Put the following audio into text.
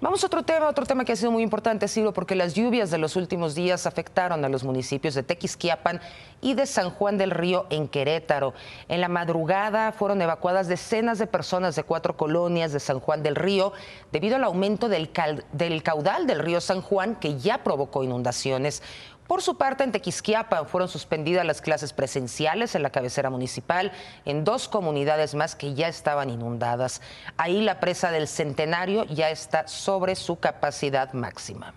Vamos a otro tema, otro tema que ha sido muy importante, Silvio, porque las lluvias de los últimos días afectaron a los municipios de Tequisquiapan y de San Juan del Río en Querétaro. En la madrugada fueron evacuadas decenas de personas de cuatro colonias de San Juan del Río debido al aumento del caudal del río San Juan que ya provocó inundaciones. Por su parte, en Tequisquiapa fueron suspendidas las clases presenciales en la cabecera municipal en dos comunidades más que ya estaban inundadas. Ahí la presa del Centenario ya está sobre su capacidad máxima.